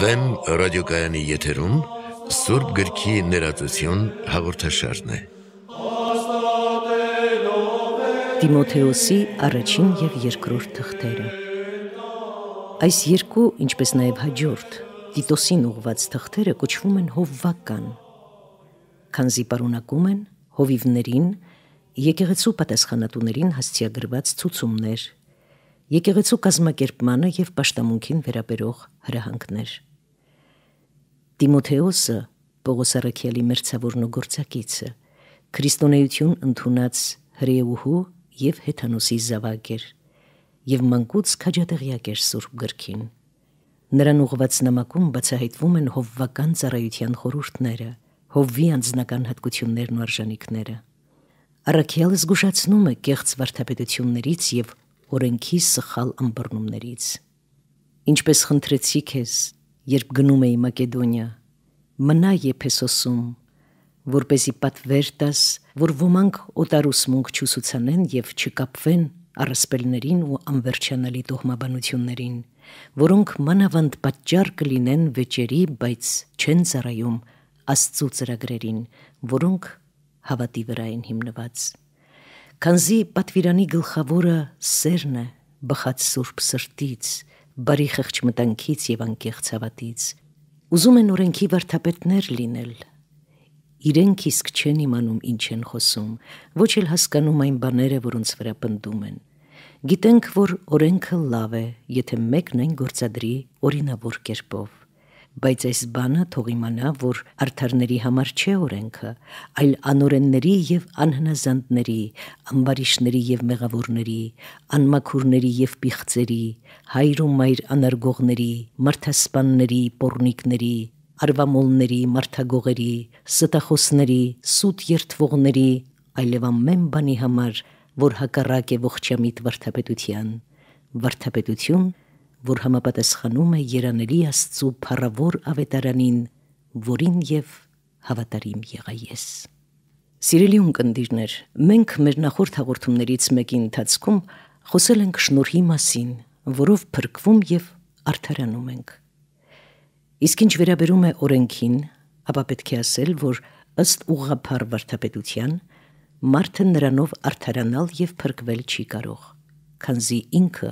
Վեմ ռադիոկայանի եթերում Սուրբ գրքի ներածություն հաղորդաշարն է։ Տիմոթեոսի առաջին եւ երկրորդ թղթերը։ Այս երկու, ինչպես նաեւ հաջորդ Տիտոսին ուղված թղթերը կոչվում են հովվական։ Քանզի պարունակում են հովիվներին, եկեղեցու պատասխանատուներին հասցեագրված ցուցումներ, եկեղեցու կազմակերպմանը եւ պաշտամունքին վերաբերող հրահանգներ։ Տիմոթեոսը Պողոս Արաքյալի մերձավորն ու գործակիցը քրիստոնեություն ընդունած հրեուհու եւ հեթանոսի զավակ էր եւ մանկուց քաջատեղյակ էր Սուրբ գրքին։ Նրան ուղված նամակում բացահայտվում են հովվական ծառայության խորհուրդները, հովվի անձնական հատկություններն ու արժանինքները։ Արաքյալը զգուշացնում է կեղծ վարդապետություններից եւ օրենքի սխալ ըմբռնումներից։ Ինչպես խնդրեցի քեզ, երբ գնում էի Մակեդոնիա, մնա Եփեսոսում, որ เป զի պատվեր տաս, որ ոմանք օտարուսմունք չուսուցանեն եւ չկապվեն առասպելներին ու անվերջանալի դողմաբանություններին, որոնք մանավանդ պատճառ կլինեն վեճերի, բայց չեն ծառայում Աստծո ծրագրերին, որոնք հավատի վրա են հիմնված։ Կանզի պատվիրանի գլխավորը սերն է, բխած սուրբ սրտից, բարի խղճ մտանքից եւ անկեղծ հավատից։ Ուզում են օրենքի վարդապետներ լինել, իրենք իսկ չեն իմանում ինչ են խոսում, ոչ էլ հասկանում այն բաները, որոնց վրա պնդում են։ Գիտենք, որ օրենքը լավ է, եթե մեկն այն գործադրի օրինավոր կերպով։ Բայց այս բանը թող իմանա, որ արդարների համար չէ օրենքը, այլ անօրենների եւ անհնազանդների, ամբարիշների եւ մեղավորների, անմաքուրների եւ պիղծերի, հայր ու մայր անարգողների, մարդասպանների, պորնիկների, արվամոլների, մարդագողերի, ստախոսների, սուտ երթվողների, այլև ամեն բանի համար, որ հակառակ է ողջամիտ վարդապետության։ Վարդապետություն որ համապատասխանում է Երանելի Աստծու փառավոր ավետարանին, որին եւ հավատարիմ եղա ես։ Սիրելի ունկնդիրներ, մենք մեր նախորդ հաղորդումներից մեկի ընթացքում խոսել ենք շնորհի մասին, որով փրկվում եւ արդարանում ենք։ Իսկ ինչ վերաբերում է օրենքին, ապա պետք է ասել, որ ըստ ուղղափառ վարդապետության մարդը նրանով արդարանալ եւ փրկվել չի կարող, քանզի ինքը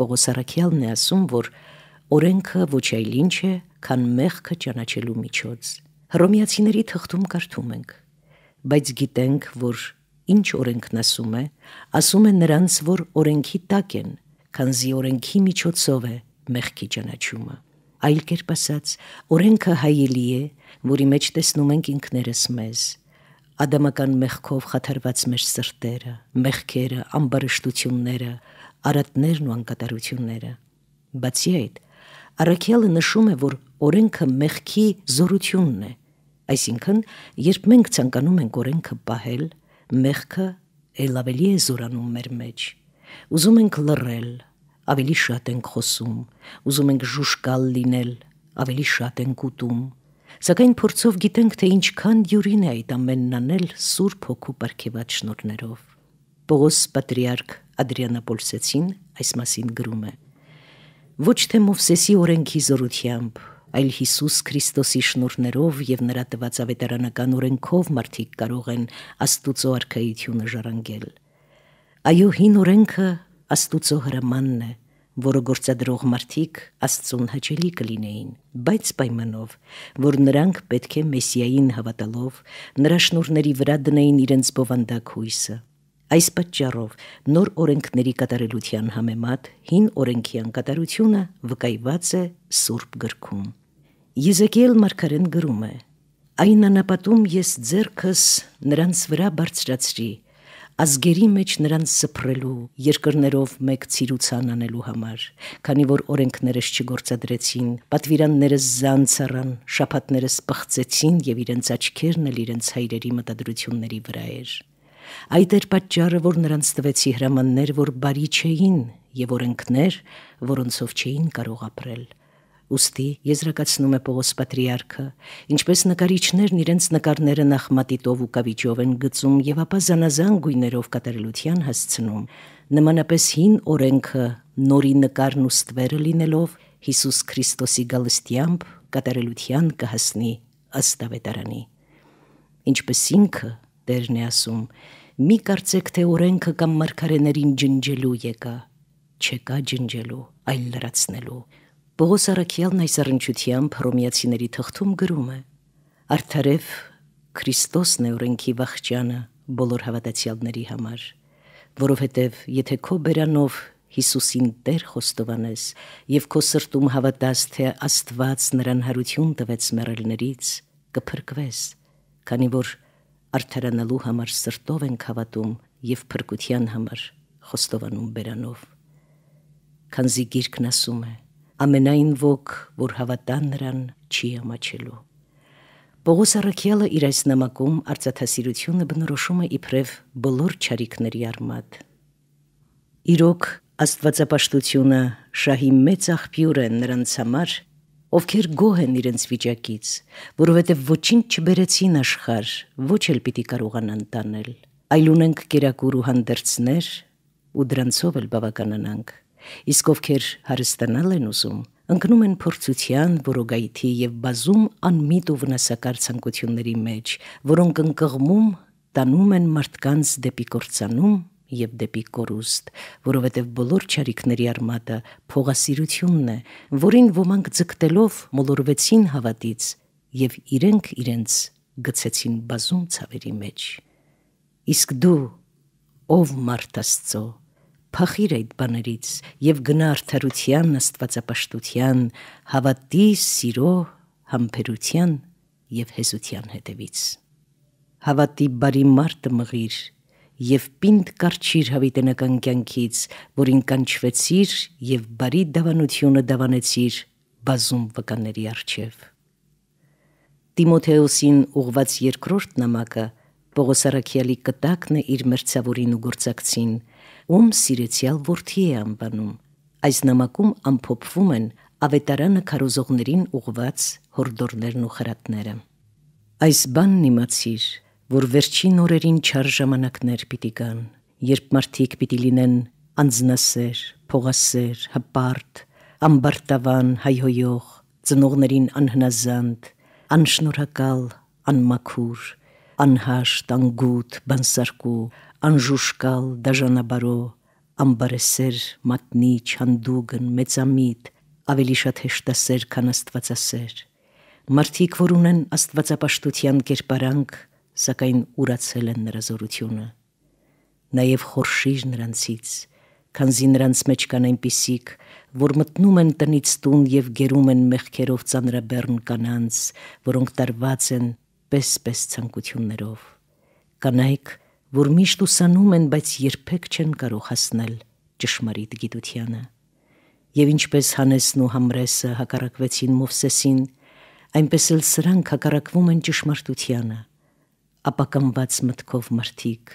Պողոս Արաքյալն է ասում, որ օրենքը ոչ այլ ինչ է, քան մեղքը ճանաչելու միջոց։ Հռոմեացիների թղթում կարդում ենք. բայց գիտենք, որ ինչ օրենքն ասում է, ասում է նրանց, որ օրենքի տակ են, քանզի օրենքի միջոցով է մեղքի ճանաչումը։ Այլ կերպ ասած, օրենքը հայելի է, որի մեջ տեսնում ենք ինքներս մեզ, ադամական մեղքով խաթարված մեր սրտերը, մեղքերը, ամբարշտությունները, արատներն ու անկատարությունները։ Բացի այդ, Արաքյալը նշում է, որ օրենքը մեղքի զորությունն է, այսինքն, երբ մենք ցանկանում ենք օրենքը պահել, մեղքը ել ավելի է զորանում մեր մեջ։ Ուզում ենք լռել, ավելի շատ ենք խոսում, ուզում ենք ժուշկալ լինել, ավելի շատ ենք ուտում, Սակայն փորձով գիտենք, թե ինչքան յուրին է այդ ամենն անել Սուրբ Հոգու բարգեված շնորներով։ Պողոս Պատրիարք Ադրիանապոլսեցին այս մասին գրում է. Ոչ թե Մովսեսի օրենքի զորությամբ, այլ Հիսուս Քրիստոսի շնորներով եւ նրա տված ավետարանական օրենքով մարդիկ կարող են Աստուծո արքայությունը ժառանգել։ Այո, հին օրենքը Աստուծո հրամանն է, որը գործադրող մարդիկ Աստծուն հաճելի կլինեին, բայց պայմանով, որ նրանք պետք է Մեսիային հավատալով նրա շնորների վրա դնեին իրենց բովանդակ հույսը։ Այս պատճառով նոր օրենքների կատարելության համեմատ հին օրենքյան կատարությունը վկայված է Սուրբ գրքում։ Եզեկիել Մարգարեն գրում է. Այն անապատում ես ձերքս նրանց վրա բարձրացրի, ազգերի մեջ նրանց սփռելու, երկրներով մեկ ցիրուցան անելու համար, քանի որ օրենքներս չգործադրեցին, պատվիրաններս զանցառան, շապատներս պղծեցին եւ իրենց աչքերն էլ իրենց հայրերի մտադրությունների վրա էր։ Այդ էր պատճառը, որ նրանց տվեցի հրամաններ, որ բարի չէին եւ օրենքներ, որոնցով չէին կարող ապրել։ Ոստի եզրակացնում է Պողոս Պատրիարքը, ինչպես նկարիչներն իրենց նկարները նախ մատիտով ու կավիճով են գծում եւ ապա զանազան գույներով կատարելության հասցնում։ Նմանապես հին օրենքը նորի նկարն ու ստվերը լինելով Հիսուս Քրիստոսի գալստյամբ կատարելության կհասնի ըստ ավետարանի։ Ինչպես ինքը Տերն է ասում. Մի կարծեք, թե օրենքը կամ մարգարեներին ջնջելու եկա։ Չեկա ջնջելու, այլ լրացնելու։ Պողոս Արաքյալն այս առնչությամբ հռոմեացիների թղթում գրում է. Արդարև Քրիստոսն է օրենքի վախճանը բոլոր հավատացյալների համար, որովհետև եթե քո բերանով Հիսուսին Տեր խոստովանես եւ քո սրտում հավատաս, թե Աստված նրան հարություն տվեց մեռելներից, կփրկվես, քանի որ արթարանալու համար սրտով են խավատում եւ փրկության համար խոստովանում բերանով։ Քանզի գիրքն ասում է. ամենայն ոգ, որ հավատան նրան, չի ամաչելու։ Պողոս Արաքյալը իր այս նամակում արծաթասիրությունը բնորոշում է իբրև բոլոր ճարիքների արմատ։ Իրոք Աստվածապաշտությունը շահի մեծ աղբյուր է նրանց համար, ովքեր գոհ են իրենց վիճակից, որովհետև ոչինչ չբերեցին աշխարհ, ոչ էլ պիտի կարողանան տանել։ Այլ ունենք կերակուր ու հանդերձներ, ու դրանցով էլ բավականանանք։ Իսկ ովքեր հարստանալ են ուզում, ընկնում են փորձության, որոգայթի եւ բազում անմիտ ու վնասակար ցանկությունների մեջ, որոնք ընկղմում տանում են մարդկանց դեպի կործանում եւ դեպի կորուստ, որովհետեւ բոլոր ճարիքների արմատը փողասիրությունն է, որին ոմանք ձգտելով մոլորվեցին հավատից եւ իրենք իրենց գցեցին բազում ցավերի մեջ։ Իսկ դու ով մարտաստծո փախիր այդ բաներից եւ գնա արդարության աստվածապաշտության հավատի սիրո համբերության եւ հեզության հետևից հավատի բարի մարտը մղիր եւ պինդ կարչիր հավիտենական կյանքից, որին կանչվեցիր եւ բարի դավանությունը դավանեցիր բազում վկանների արչև։ Տիմոթեոսին ուղված երկրորդ նամակը Պողոս Արաքյալի կտակն է իր մրցավորին ու գործակցին, ում սիրեցյալ որդի է անվանում։ Այս նամակում ամփոփվում են ավետարանը քարոզողներին ուղված հորդորներն ու խրատները։ Այս բանն իմացիր, որ վերջին օրերին չար ժամանակներ պիտի գան, երբ մարդիկ պիտի լինեն անձնասեր, փողասեր, հպարտ, ամբարտավան, հայհոյող, ծնողներին անհնազանդ, անշնորհակալ, անմաքուր, անհաշտ, անգութ, բանսարկու, անժուշկալ, դաժանաբարո, ամբարեսեր, մատնիչ, հանդուգն, մեծամիտ, ավելի շատ հեշտասեր, քան աստվածասեր։ Մարդիկ, որ ունեն աստվածապաշտության կերպարանք, սակայն ուրացել են նրա զորությունը։ Նաև խորշիր նրանցից, քանզի նրանց մեջ կան այնպիսիք, որ մտնում են տնից տուն եւ գերում են մեղքերով ծանրաբեռն կանանց, որոնք տարված են պես-պես ցանկություններով։ Կանայք, որ միշտ ուսանում են, բայց երբեք չեն կարող հասնել ճշմարիտ գիտությանը։ Եվ ինչպես Հանեսն ու Համրեսը հակառակվեցին Մովսեսին, այնպես էլ սրանք հակառակվում են ճշմարտությանը ապակամված մտքով մրթիկ,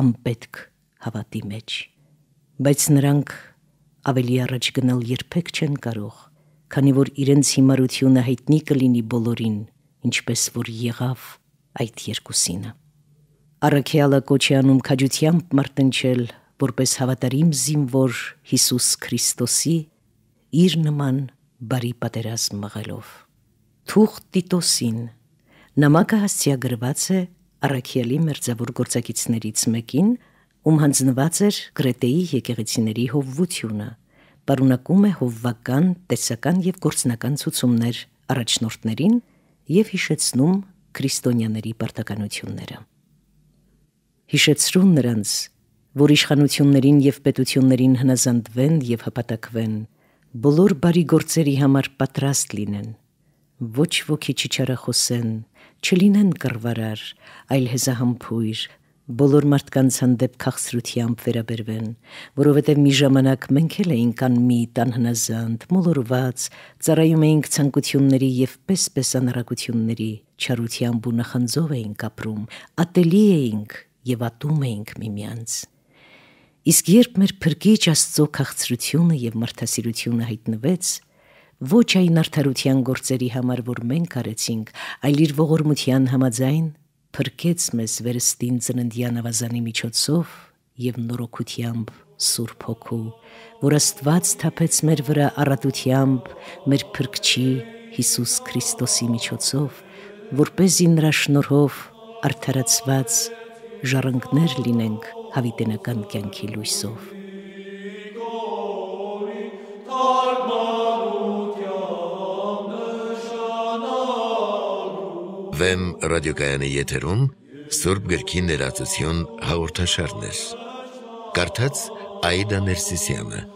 անպետք հավատի մեջ։ Բայց նրանք ավելի առաջ գնալ երբեք չեն կարող, քանի որ իրենց հիմարությունը հայտնի կլինի բոլորին, ինչպես որ եղավ այդ երկուսինը։ Արաքյալը կոչյանում քաջությամբ մարտնչել, որպես հավատարիմ զինվոր Հիսուս Քրիստոսի իր նման բարի պատերազմ մղելով։ Թուղ Տիտոսին Նամակը հասցիագրված է Արաքյալի մերձավոր գործակիցներից մեկին, ում հանձնված էր Գրետեի եկեղեցիների հովվությունը, պարունակում է հովվական, տեսական եւ գործնական ցուցումներ առաջնորդներին եւ հիշեցնում քրիստոնյաների պարտականությունները։ Հիշեցրուն նրանց, որ իշխանություններին եւ պետություններին հնազանդվեն եւ հպատակվեն, բոլոր բարի գործերի համար պատրաստ լինեն, ոչ ոքի չիչարախոսեն, չի չլինեն կռվարար, այլ հեզահամփույր, բոլոր մարդկանց հանդեպ քաղցրությամբ վերաբերվեն, որովհետև մի ժամանակ մենք էլ էինք անմի տանհնազանդ, մոլորված, ծառայում էինք ցանկությունների եւ պես-պես անարակությունների, չարությամբ ու նախանձով էինք ապրում, ատելի էինք եւ ատում էինք միմյանց։ Իսկ երբ մեր փրկիչ Աստծո քաղցրությունը եւ մարդասիրությունը հայտնվեց, ոչ այն արդարության գործերի համար, որ մենք արեցինք, այլ իր ողորմության համաձայն փրկեց մեզ վերստին ծննդյան ավազանի միջոցով եւ նորոգությամբ Սուրբ Հոգու, որ Աստված թափեց մեր վրա առատությամբ մեր փրկչի Հիսուս Քրիստոսի միջոցով, որ เป զի նրա շնորհով արդարացված ժառանգներ լինենք հավիտենական կյանքի լույսով։ Վեմ ռադիոկայանի եթերում Սուրբ գրքի ներածություն հաղորդաշարն է։ Կարդաց Աիդա Ներսիսյանը։